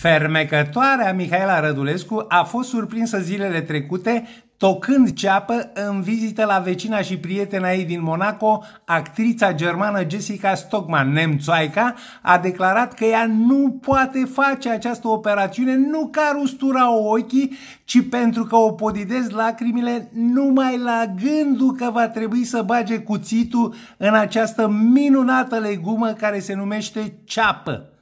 Fermecătoarea Mihaela Rădulescu a fost surprinsă zilele trecute tocând ceapă în vizită la vecina și prietena ei din Monaco, actrița germană Jessica Stockman, nemțoaica, a declarat că ea nu poate face această operațiune nu ca rustura o ochii, ci pentru că o podidez lacrimile numai la gândul că va trebui să bage cuțitul în această minunată legumă care se numește ceapă.